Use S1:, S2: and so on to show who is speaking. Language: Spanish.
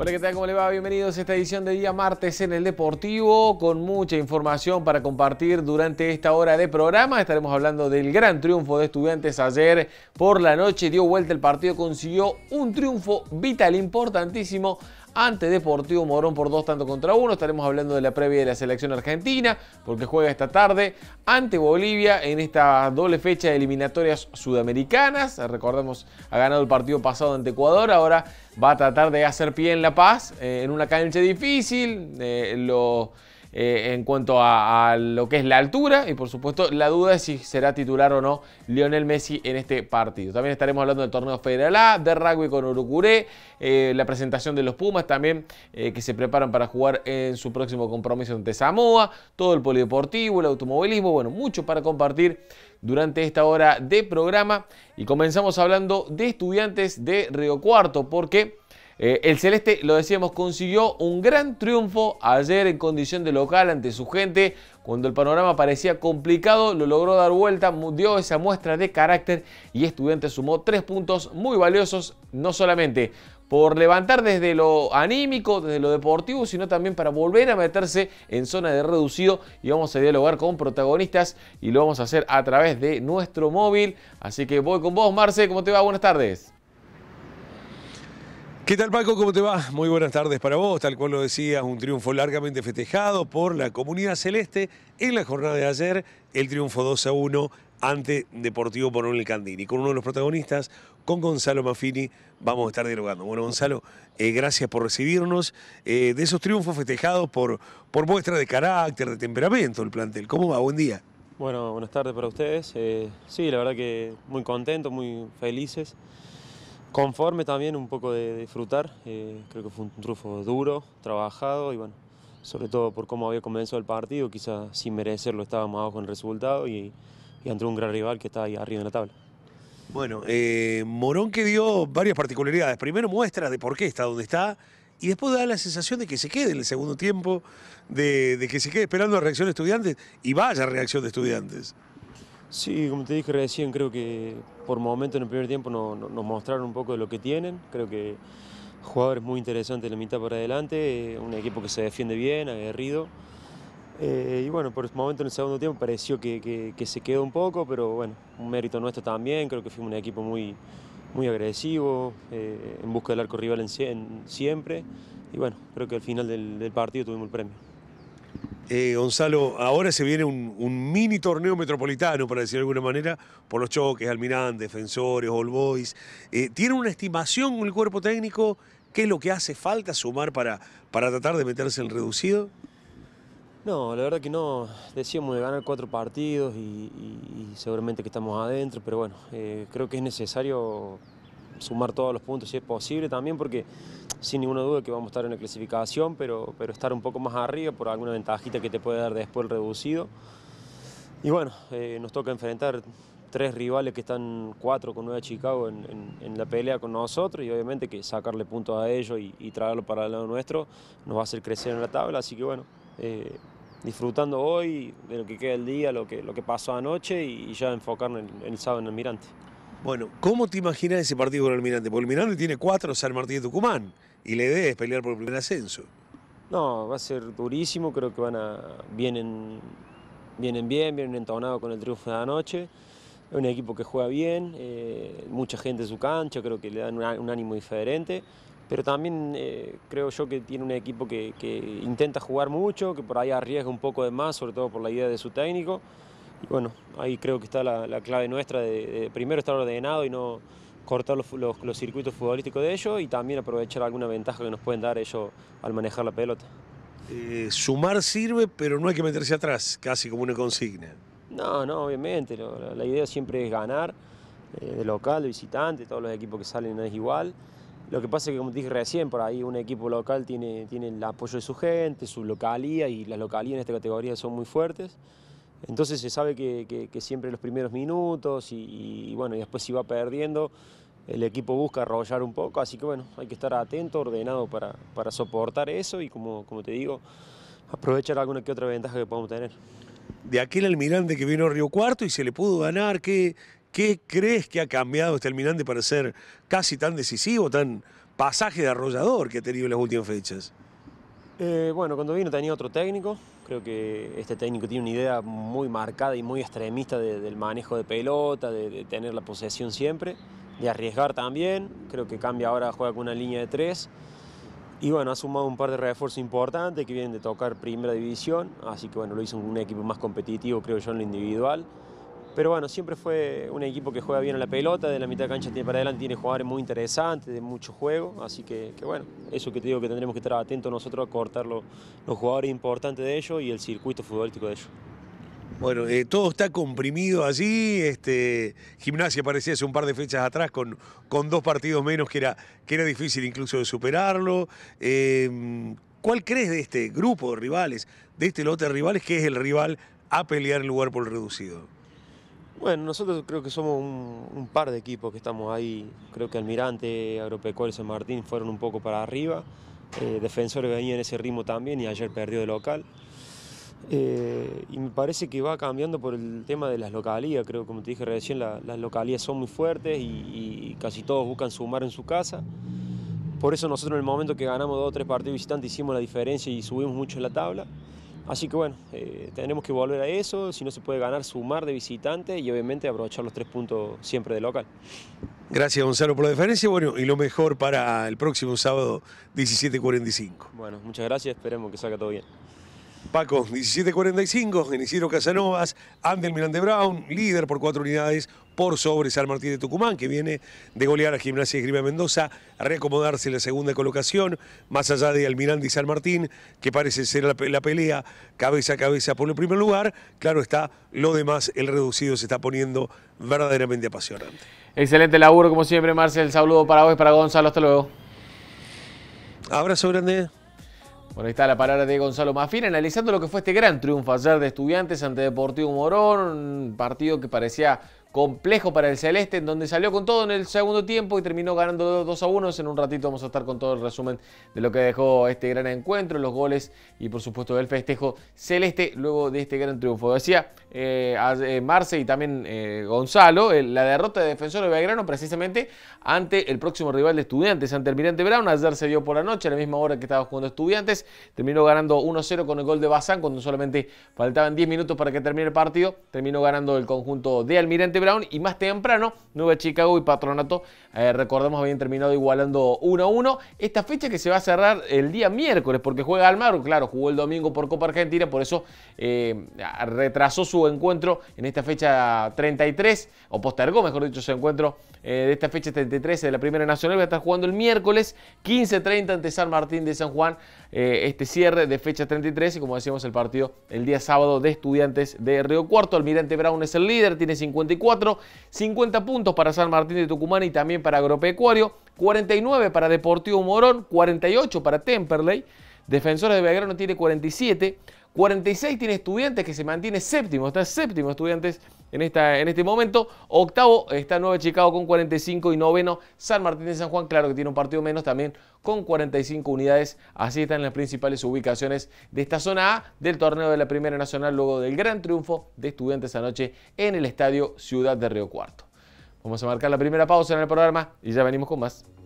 S1: Hola, ¿qué tal? ¿Cómo le va? Bienvenidos a esta edición de día martes en el Deportivo, con mucha información para compartir durante esta hora de programa. Estaremos hablando del gran triunfo de estudiantes ayer por la noche. Dio vuelta el partido, consiguió un triunfo vital importantísimo ante Deportivo Morón por dos tanto contra uno. Estaremos hablando de la previa de la selección argentina, porque juega esta tarde ante Bolivia en esta doble fecha de eliminatorias sudamericanas. Recordemos, ha ganado el partido pasado ante Ecuador, ahora va a tratar de hacer pie en La Paz, eh, en una cancha difícil. Eh, lo eh, en cuanto a, lo que es la altura y por supuesto la duda es si será titular o no Lionel Messi en este partido. También estaremos hablando del torneo Federal A, de rugby con Urucuré, eh, la presentación de los Pumas también eh, que se preparan para jugar en su próximo compromiso ante Samoa, todo el polideportivo, el automovilismo, bueno, mucho para compartir durante esta hora de programa y comenzamos hablando de estudiantes de Río Cuarto porque eh, el Celeste, lo decíamos, consiguió un gran triunfo ayer en condición de local ante su gente. Cuando el panorama parecía complicado, lo logró dar vuelta, dio esa muestra de carácter y estudiante sumó tres puntos muy valiosos, no solamente por levantar desde lo anímico, desde lo deportivo, sino también para volver a meterse en zona de reducido y vamos a dialogar con protagonistas y lo vamos a hacer a través de nuestro móvil. Así que voy con vos, Marce, ¿cómo te va? Buenas tardes. ¿Qué tal Paco? ¿Cómo te va?
S2: Muy buenas tardes para vos. Tal cual lo decías, un triunfo largamente festejado por la comunidad celeste en la jornada de ayer, el triunfo 2 a 1 ante Deportivo Porón Candini. Con uno de los protagonistas, con Gonzalo Maffini, vamos a estar dialogando. Bueno, Gonzalo, eh, gracias por recibirnos. Eh, de esos triunfos festejados por, por muestra de carácter, de temperamento, el plantel. ¿Cómo va? Buen día.
S3: Bueno, buenas tardes para ustedes. Eh, sí, la verdad que muy contentos, muy felices. Conforme también un poco de, disfrutar, eh, creo que fue un trufo duro, trabajado y bueno, sobre todo por cómo había comenzado el partido, quizás sin merecerlo estábamos abajo en el resultado y, entró un gran rival que está ahí arriba en la tabla. Bueno, eh, Morón que dio varias particularidades. Primero muestra de por qué está donde está
S2: y después da la sensación de que se quede en el segundo tiempo, de, que se quede esperando la reacción de estudiantes
S3: y vaya reacción de estudiantes. Sí, como te dije recién, creo que por momento en el primer tiempo nos mostraron un poco de lo que tienen. Creo que jugadores muy interesantes de la mitad para adelante, eh, un equipo que se defiende bien, aguerrido. Eh, y bueno, por momento en el segundo tiempo pareció que, se quedó un poco, pero bueno, un mérito nuestro también. Creo que fuimos un equipo muy, muy agresivo, eh, en busca del arco rival siempre. Y bueno, creo que al final del partido tuvimos el premio. Eh, Gonzalo, ahora
S2: se viene un, mini torneo metropolitano, para decir de alguna manera, por los choques, Almirán, Defensores, All Boys. Eh, ¿Tiene una estimación el cuerpo técnico? ¿Qué es lo que hace falta sumar para, para tratar de meterse en reducido?
S3: No, la verdad que no. Decíamos de ganar cuatro partidos y, seguramente que estamos adentro, pero bueno, eh, creo que es necesario sumar todos los puntos si es posible también, porque sin ninguna duda que vamos a estar en la clasificación, pero, pero estar un poco más arriba por alguna ventajita que te puede dar después el reducido. Y bueno, eh, nos toca enfrentar tres rivales que están cuatro con nueve Chicago en, la pelea con nosotros y obviamente que sacarle puntos a ellos y, traerlo para el lado nuestro nos va a hacer crecer en la tabla, así que bueno, eh, disfrutando hoy de lo que queda el día, lo que, lo que pasó anoche y, ya enfocarnos en, el sábado en el Mirante. Bueno, ¿cómo te imaginas ese partido con el Mirante? Porque el Mirante tiene cuatro San Martín de Tucumán y idea es
S2: pelear por el primer ascenso.
S3: No, va a ser durísimo, creo que van a vienen, vienen bien, vienen entonados con el triunfo de anoche. Es un equipo que juega bien, eh, mucha gente en su cancha, creo que le dan un, ánimo diferente, pero también eh, creo yo que tiene un equipo que, intenta jugar mucho, que por ahí arriesga un poco de más, sobre todo por la idea de su técnico. Y bueno, ahí creo que está la, clave nuestra de primero estar ordenado y no, cortar los, circuitos futbolísticos de ellos y también aprovechar alguna ventaja que nos pueden dar ellos al manejar la pelota. Eh,
S2: sumar sirve, pero no hay que meterse atrás, casi como una consigna.
S3: No, no, obviamente. la idea siempre es ganar, eh, de local, de visitante, todos los equipos que salen no es igual. Lo que pasa es que, como dije recién, por ahí un equipo local tiene, tiene el apoyo de su gente, su localía, y las localías en esta categoría son muy fuertes. Entonces se sabe que, siempre los primeros minutos y, bueno, y después si va perdiendo, el equipo busca arrollar un poco, así que bueno, hay que estar atento, ordenado para, soportar eso y como, te digo, aprovechar alguna que otra ventaja que podamos tener.
S2: De aquel almirante que vino a Río Cuarto y se le pudo ganar, ¿qué, qué crees que ha cambiado este almirante para ser casi tan decisivo, tan pasaje de arrollador que ha tenido en las últimas fechas?
S3: Eh, bueno, cuando vino tenía otro técnico. Creo que este técnico tiene una idea muy marcada y muy extremista del manejo de pelota, de, tener la posesión siempre, de arriesgar también. Creo que cambia ahora, juega con una línea de tres. Y bueno, ha sumado un par de refuerzos importantes que vienen de tocar primera división. Así que bueno, lo hizo un equipo más competitivo, creo yo, en lo individual. Pero bueno, siempre fue un equipo que juega bien a la pelota, de la mitad de cancha tiene para adelante, tiene jugadores muy interesantes, de mucho juego, así que, bueno, eso que te digo que tendremos que estar atentos nosotros a cortar los, jugadores importantes de ellos y el circuito futbolístico de ellos. Bueno, eh, todo está comprimido allí. Este, gimnasia parecía hace un
S2: par de fechas atrás con, dos partidos menos que era, que era difícil incluso de superarlo. Em, ¿Cuál crees de este grupo de rivales, de este lote de rivales, que es el rival a pelear el lugar por el reducido?
S3: Bueno, nosotros creo que somos un, par de equipos que estamos ahí. Creo que Almirante, Agropecuario San Martín fueron un poco para arriba. Eh, Defensores venía en ese ritmo también y ayer perdió de local. Eh, y me parece que va cambiando por el tema de las localías. Creo, que como te dije recién, las localías son muy fuertes y, y, casi todos buscan sumar en su casa. Por eso nosotros en el momento que ganamos dos o tres partidos visitantes hicimos la diferencia y subimos mucho en la tabla. Así que bueno, eh, tenemos que volver a eso, si no se puede ganar, sumar de visitante y obviamente aprovechar los tres puntos siempre de local.
S2: Gracias Gonzalo por la deferencia, bueno, y lo mejor para el próximo sábado 17.45.
S3: Bueno, muchas gracias, esperemos que salga todo bien. Paco, 17.45,
S2: genicero Casanovas, Andel Miranda Brown, líder por cuatro unidades por sobre San Martín de Tucumán, que viene de golear a Gimnasia y Grima Mendoza, a reacomodarse en la segunda colocación, más allá de Almirante y San Martín, que parece ser la, pelea cabeza a cabeza por el primer lugar. Claro está, lo demás, el reducido se está poniendo verdaderamente apasionante.
S1: Excelente laburo, como siempre, Marcel. Saludo para vos y para Gonzalo. Hasta luego. Abrazo grande. Bueno, ahí está la palabra de Gonzalo Mafín analizando lo que fue este gran triunfo ayer de estudiantes ante Deportivo Morón, un partido que parecía complejo para el Celeste, en donde salió con todo en el segundo tiempo y terminó ganando 2 a 1. En un ratito vamos a estar con todo el resumen de lo que dejó este gran encuentro, los goles y por supuesto el festejo celeste luego de este gran triunfo. Decía eh, eh, Marce y también eh, Gonzalo, la derrota de Defensor de Belgrano precisamente ante el próximo rival de Estudiantes, ante Almirante Brown. Ayer se dio por la noche, a la misma hora que estaba jugando Estudiantes. Terminó ganando 1-0 con el gol de Bazán, cuando solamente faltaban 10 minutos para que termine el partido. Terminó ganando el conjunto de Almirante Brown y más temprano Nueva Chicago y Patronato, eh, recordemos, habían terminado igualando 1-1. Esta fecha que se va a cerrar el día miércoles porque juega Almagro, claro, jugó el domingo por Copa Argentina, por eso eh, retrasó su encuentro en esta fecha 33, o postergó, mejor dicho, su encuentro eh, de esta fecha 33 de la Primera Nacional, va a estar jugando el miércoles 15:30 ante San Martín de San Juan, este cierre de fecha 33 y como decíamos el partido el día sábado de estudiantes de Río Cuarto, Almirante Brown es el líder, tiene 54. 50 puntos para San Martín de Tucumán y también para Agropecuario. 49 para Deportivo Morón. 48 para Temperley. Defensores de Belgrano tiene 47. 46 tiene estudiantes que se mantiene séptimo, está séptimo estudiantes en, esta, en este momento. Octavo está Nueva Chicago con 45 y noveno San Martín de San Juan, claro que tiene un partido menos también con 45 unidades. Así están las principales ubicaciones de esta zona A del torneo de la Primera Nacional luego del gran triunfo de estudiantes anoche en el Estadio Ciudad de Río Cuarto. Vamos a marcar la primera pausa en el programa y ya venimos con más.